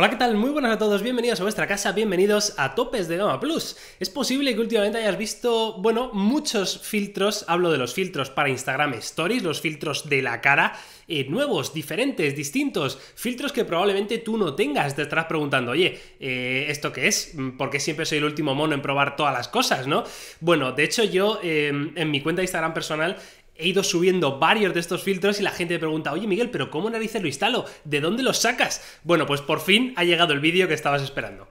Hola, ¿qué tal? Muy buenas a todos, bienvenidos a vuestra casa, bienvenidos a Topes de Gama Plus. Es posible que últimamente hayas visto, bueno, muchos filtros, hablo de los filtros para Instagram Stories, los filtros de la cara, eh, nuevos, diferentes, distintos, filtros que probablemente tú no tengas. Te estarás preguntando, oye, eh, ¿esto qué es? ¿Por qué siempre soy el último mono en probar todas las cosas, no? Bueno, de hecho yo eh, en mi cuenta de Instagram personal he ido subiendo varios de estos filtros y la gente me pregunta, oye Miguel, pero ¿cómo narices lo instalo? ¿De dónde los sacas? Bueno, pues por fin ha llegado el vídeo que estabas esperando.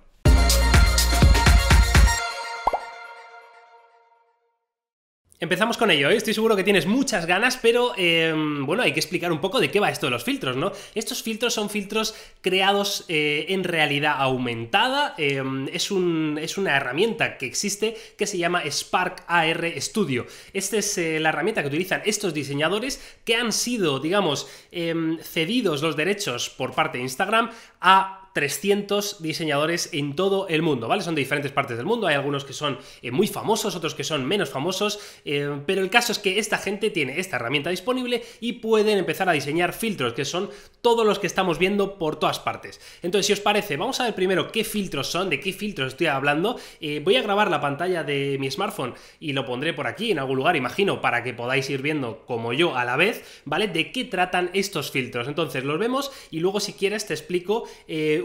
Empezamos con ello, ¿eh? estoy seguro que tienes muchas ganas, pero em, bueno, hay que explicar un poco de qué va esto de los filtros, ¿no? Estos filtros son filtros creados eh, en realidad aumentada, em, es, un, es, una herramienta que existe que se llama Spark AR Studio. Esta es eh, la herramienta que utilizan estos diseñadores que han sido, digamos, em, cedidos los derechos por parte de Instagram a 300 diseñadores en todo el mundo, ¿vale? Son de diferentes partes del mundo, hay algunos que son eh, muy famosos, otros que son menos famosos, eh, pero el caso es que esta gente tiene esta herramienta disponible y pueden empezar a diseñar filtros, que son todos los que estamos viendo por todas partes. Entonces, si os parece, vamos a ver primero qué filtros son, de qué filtros estoy hablando. Eh, voy a grabar la pantalla de mi smartphone y lo pondré por aquí, en algún lugar, imagino, para que podáis ir viendo como yo a la vez, ¿vale? De qué tratan estos filtros. Entonces, los vemos y luego si quieres te explico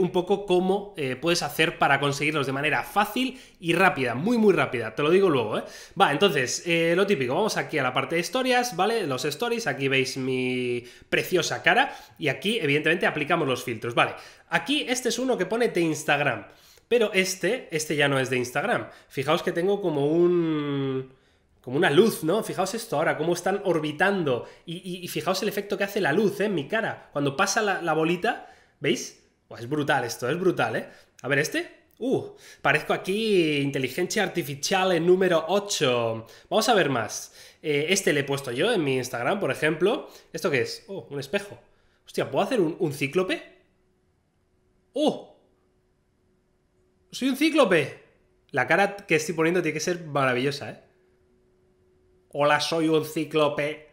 un poco cómo eh, puedes hacer para conseguirlos de manera fácil y rápida, muy muy rápida, te lo digo luego, ¿eh? Va, entonces, eh, lo típico, vamos aquí a la parte de historias, ¿vale? Los stories, aquí veis mi preciosa cara y aquí evidentemente aplicamos los filtros, ¿vale? Aquí este es uno que pone de Instagram, pero este, este ya no es de Instagram. Fijaos que tengo como un como una luz, ¿no? Fijaos esto ahora, cómo están orbitando. Y, fijaos el efecto que hace la luz ¿eh? en mi cara. Cuando pasa la bolita, ¿veis? es brutal esto, es brutal, ¿eh? A ver, este. Uh, parezco aquí inteligencia artificial en número 8. Vamos a ver más. Eh, este le he puesto yo en mi Instagram, por ejemplo. ¿Esto qué es? Oh, un espejo. Hostia, ¿puedo hacer un, cíclope? ¡Oh! ¡Soy un cíclope! La cara que estoy poniendo tiene que ser maravillosa, ¿eh? Hola, soy un cíclope.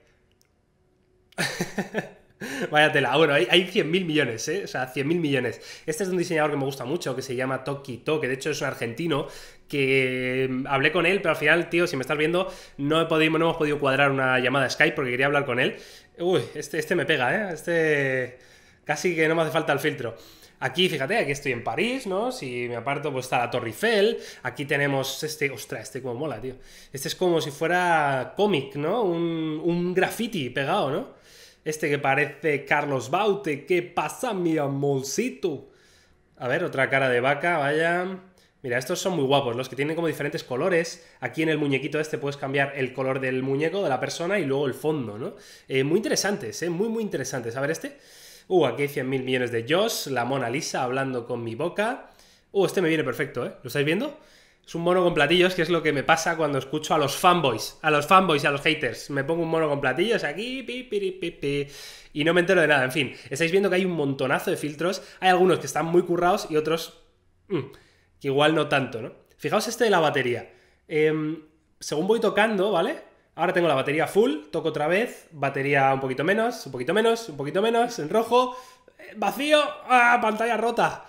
Vaya tela. Ah, bueno, hay, hay 100.000 millones, ¿eh? O sea, 100.000 millones. Este es un diseñador que me gusta mucho, que se llama Tokito, que de hecho es un argentino, que mm, hablé con él, pero al final, tío, si me estás viendo, no, no hemos podido cuadrar una llamada a Skype porque quería hablar con él. Uy, este, este me pega, ¿eh? Este... Casi que no me hace falta el filtro. Aquí, fíjate, aquí estoy en París, ¿no? Si me aparto, pues está la Torre Eiffel. Aquí tenemos este. Ostras, este como mola, tío. Este es como si fuera cómic, ¿no? un graffiti pegado, ¿no? Este que parece Carlos Baute. ¿Qué pasa, mi amorcito? A ver, otra cara de vaca, vaya. Mira, estos son muy guapos, los que tienen como diferentes colores. Aquí en el muñequito este puedes cambiar el color del muñeco, de la persona y luego el fondo, ¿no? Eh, muy interesantes, ¿eh? Muy, muy interesantes. A ver este. Uh, aquí hay 100.000 millones de Josh, la Mona Lisa hablando con mi boca. Uh, este me viene perfecto, ¿eh? ¿Lo estáis viendo? Es un mono con platillos, que es lo que me pasa cuando escucho a los fanboys, a los fanboys, y a los haters. Me pongo un mono con platillos aquí, pi, pi, y no me entero de nada. En fin, estáis viendo que hay un montonazo de filtros. Hay algunos que están muy currados y otros mm, que igual no tanto, ¿no? Fijaos este de la batería. Em, según voy tocando, ¿vale? Ahora tengo la batería full, toco otra vez, batería un poquito menos, un poquito menos, un poquito menos, en rojo, eh, vacío, ¡ah! Pantalla rota.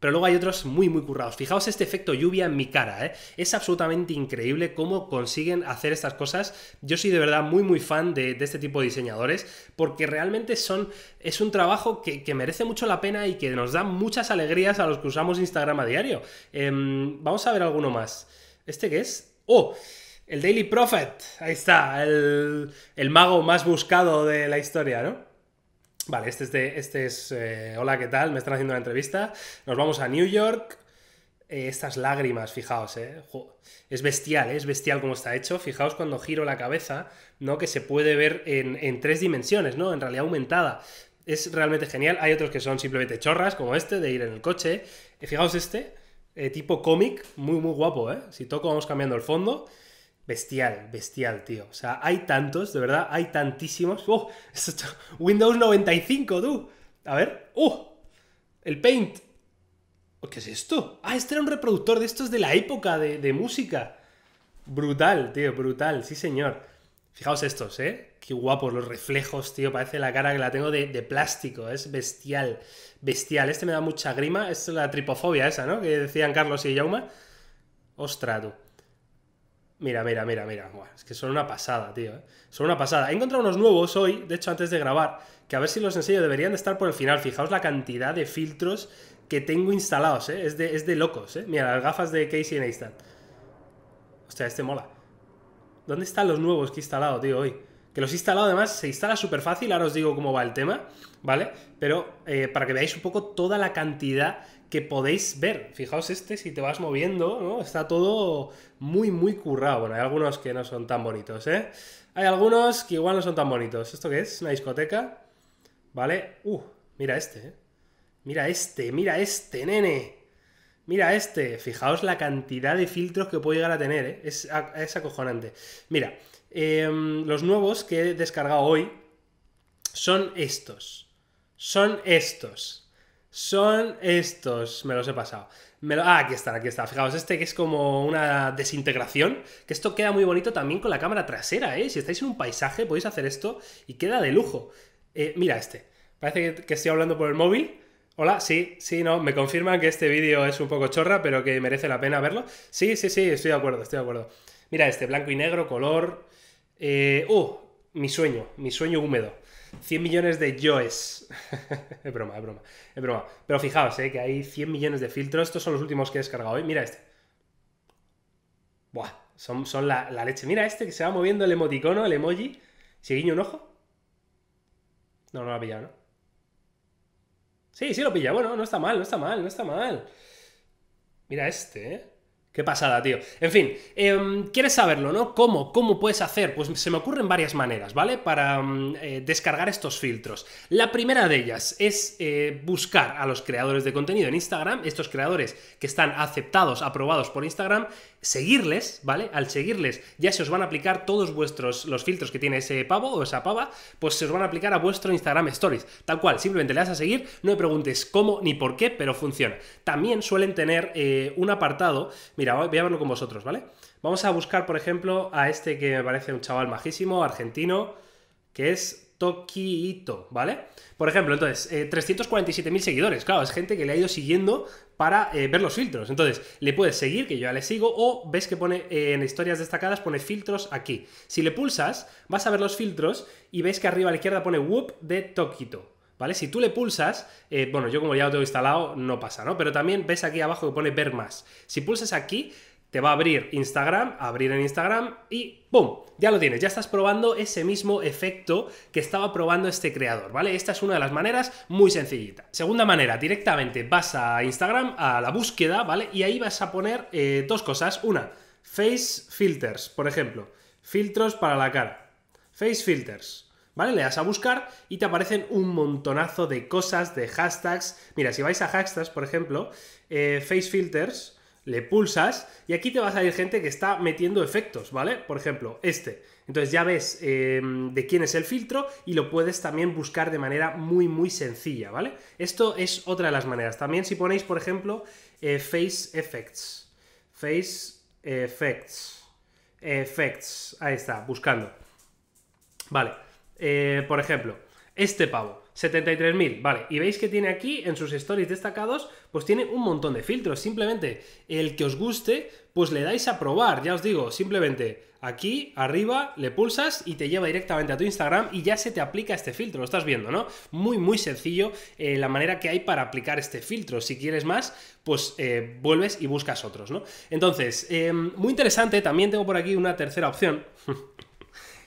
Pero luego hay otros muy, muy currados. Fijaos este efecto lluvia en mi cara, ¿eh? Es absolutamente increíble cómo consiguen hacer estas cosas. Yo soy de verdad muy, muy fan de, este tipo de diseñadores porque realmente son, es un trabajo que, merece mucho la pena y que nos da muchas alegrías a los que usamos Instagram a diario. Em, vamos a ver alguno más. ¿Este qué es? ¡Oh! El Daily Prophet. Ahí está, el, el mago más buscado de la historia, ¿no? Vale, este, de este es. Eh, hola, ¿qué tal? Me están haciendo una entrevista. Nos vamos a New York. Eh, estas lágrimas, fijaos, eh. es bestial, eh, es bestial como está hecho. Fijaos cuando giro la cabeza, ¿no? Que se puede ver en, en tres dimensiones, ¿no? En realidad aumentada. Es realmente genial. Hay otros que son simplemente chorras, como este, de ir en el coche. fijaos este, tipo cómic, muy, muy guapo, ¿eh? Si toco, vamos cambiando el fondo. Bestial, bestial, tío. O sea, hay tantos, de verdad, hay tantísimos. ¡Oh! Windows 95, tú. A ver. ¡Oh! El Paint. ¿Qué es esto? Ah, este era un reproductor de estos de la época de, música. Brutal, tío, brutal. Sí, señor. Fijaos estos, ¿eh? Qué guapos los reflejos, tío. Parece la cara que la tengo de, plástico. Es bestial. Bestial. Este me da mucha grima. es la tripofobia esa, ¿no? Que decían Carlos y Jauma. ostras, tú. Mira, mira, mira, mira. es que son una pasada, tío. Eh. Son una pasada. He encontrado unos nuevos hoy, de hecho, antes de grabar, que a ver si los enseño. Deberían de estar por el final. Fijaos la cantidad de filtros que tengo instalados, ¿eh? Es de, locos, ¿eh? Mira, las gafas de Casey Neistat. Hostia, este mola. ¿Dónde están los nuevos que he instalado, tío, hoy? que los he instalado además, se instala súper fácil, ahora os digo cómo va el tema, ¿vale? Pero eh, para que veáis un poco toda la cantidad que podéis ver. Fijaos este, si te vas moviendo, ¿no? Está todo muy, muy currado. Bueno, hay algunos que no son tan bonitos, ¿eh? Hay algunos que igual no son tan bonitos. ¿Esto qué es? ¿Una discoteca? ¿Vale? Uh, mira este, ¿eh? Mira este, mira este, nene. Mira este, fijaos la cantidad de filtros que puedo llegar a tener, ¿eh? es, es, acojonante. Mira, Em, los nuevos que he descargado hoy son estos. Son estos. Son estos. Me los he pasado. Ah, aquí está, aquí está. Fijaos, este que es como una desintegración. Que esto queda muy bonito también con la cámara trasera, ¿eh? Si estáis en un paisaje podéis hacer esto y queda de lujo. Eh, mira este. Parece que, estoy hablando por el móvil. Hola, sí, sí, no, me confirman que este vídeo es un poco chorra, pero que merece la pena verlo. Sí, sí, sí, estoy de acuerdo, estoy de acuerdo. Mira este, blanco y negro, color, eh, ¡Oh! Mi sueño, mi sueño húmedo. 100 millones de yoes. es broma, es broma, es broma. Pero fijaos, ¿eh? que hay 100 millones de filtros. Estos son los últimos que he descargado hoy. Mira este. Buah, son, son la, leche. Mira este que se va moviendo el emoticono, el emoji. si guiño un ojo? No, no lo ha pillado, ¿no? Sí, sí lo pilla. Bueno, no está mal, no está mal, no está mal. Mira este, ¿eh? Qué pasada, tío. En fin, em, ¿quieres saberlo, no? ¿Cómo? ¿Cómo puedes hacer? Pues se me ocurren varias maneras, ¿vale? Para em, eh, descargar estos filtros. La primera de ellas es eh, buscar a los creadores de contenido en Instagram, estos creadores que están aceptados, aprobados por Instagram, seguirles, ¿vale? Al seguirles ya se os van a aplicar todos vuestros, los filtros que tiene ese pavo o esa pava, pues se os van a aplicar a vuestro Instagram Stories. Tal cual, simplemente le das a seguir, no me preguntes cómo ni por qué, pero funciona. También suelen tener eh, un apartado, mira, voy a verlo con vosotros, ¿vale? Vamos a buscar, por ejemplo, a este que me parece un chaval majísimo, argentino, que es Toquito, ¿vale? Por ejemplo, entonces, 347.000 eh, seguidores, claro, es gente que le ha ido siguiendo para eh, ver los filtros. Entonces, le puedes seguir, que yo ya le sigo, o ves que pone eh, en historias destacadas, pone filtros aquí. Si le pulsas, vas a ver los filtros y ves que arriba a la izquierda pone whoop de Tokito. ¿Vale? Si tú le pulsas, bueno, yo como ya lo tengo instalado, no pasa, ¿no? Pero también ves aquí abajo que pone ver más. Si pulsas aquí, te va a abrir Instagram, abrir en Instagram y ¡pum! Ya lo tienes, ya estás probando ese mismo efecto que estaba probando este creador, ¿vale? Esta es una de las maneras muy sencillita. Segunda manera, directamente vas a Instagram, a la búsqueda, ¿vale? Y ahí vas a poner eh, dos cosas. Una, face filters, por ejemplo, filtros para la cara. Face filters. ¿Vale? Le das a buscar y te aparecen un montonazo de cosas, de hashtags. Mira, si vais a hashtags, por ejemplo, eh, face filters, le pulsas y aquí te va a salir gente que está metiendo efectos, ¿vale? Por ejemplo, este. Entonces ya ves em, de quién es el filtro y lo puedes también buscar de manera muy, muy sencilla, ¿vale? Esto es otra de las maneras. También si ponéis, por ejemplo, eh, Face Effects. Face Effects. Effects. Ahí está, buscando. Vale. Eh, por ejemplo, este pavo. 73.000, vale. Y veis que tiene aquí en sus stories destacados, pues tiene un montón de filtros. Simplemente el que os guste, pues le dais a probar. Ya os digo, simplemente aquí arriba le pulsas y te lleva directamente a tu Instagram y ya se te aplica este filtro. Lo estás viendo, ¿no? Muy, muy sencillo eh, la manera que hay para aplicar este filtro. Si quieres más, pues eh, vuelves y buscas otros, ¿no? Entonces, eh, muy interesante. También tengo por aquí una tercera opción.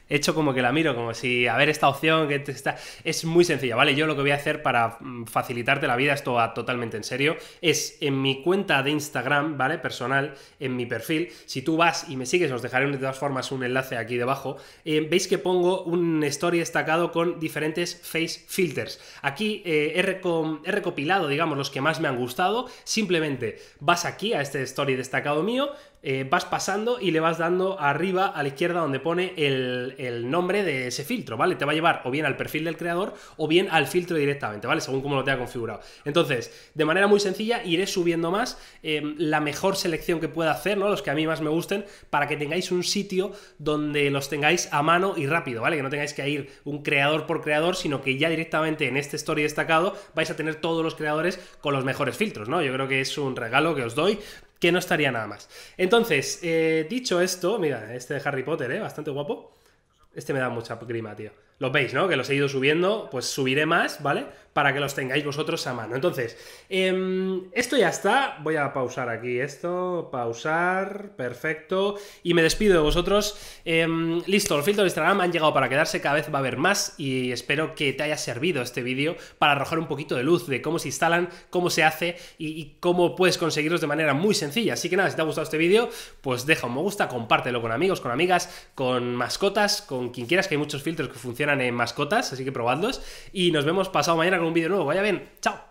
he hecho como que la miro, como si, a ver, esta opción que está... Es muy sencilla, ¿vale? Yo lo que voy a hacer para mm, facilitarte la vida, esto va totalmente en serio, es en mi cuenta de Instagram, ¿vale? Personal, en mi perfil, si tú vas y me sigues, os dejaré de todas formas un enlace aquí debajo, eh, veis que pongo un story destacado con diferentes face filters. Aquí eh, he, recopilado, digamos, los que más me han gustado, simplemente vas aquí a este story destacado mío, eh, vas pasando y le vas dando arriba a la izquierda donde pone el, el, nombre de ese filtro, ¿vale? Te va a llevar o bien al perfil del creador o bien al filtro directamente, ¿vale? Según como lo tenga configurado. Entonces, de manera muy sencilla, iré subiendo más eh, la mejor selección que pueda hacer, ¿no? Los que a mí más me gusten, para que tengáis un sitio donde los tengáis a mano y rápido, ¿vale? Que no tengáis que ir un creador por creador, sino que ya directamente en este story destacado vais a tener todos los creadores con los mejores filtros, ¿no? Yo creo que es un regalo que os doy que no estaría nada más. Entonces, eh, dicho esto, mira, este de Harry Potter, ¿eh? bastante guapo. Este me da mucha grima, tío los veis, ¿no? Que los he ido subiendo, pues subiré más, ¿vale? Para que los tengáis vosotros a mano. Entonces, em, esto ya está. Voy a pausar aquí esto, pausar, perfecto. Y me despido de vosotros. Em, listo, los filtros de Instagram han llegado para quedarse, cada vez va a haber más y espero que te haya servido este vídeo para arrojar un poquito de luz de cómo se instalan, cómo se hace y, y cómo puedes conseguirlos de manera muy sencilla. Así que nada, si te ha gustado este vídeo, pues deja un me gusta, compártelo con amigos, con amigas, con mascotas, con quien quieras, que hay muchos filtros que funcionan en mascotas, así que probadlos. Y nos vemos pasado mañana con un vídeo nuevo. Vaya bien, chao.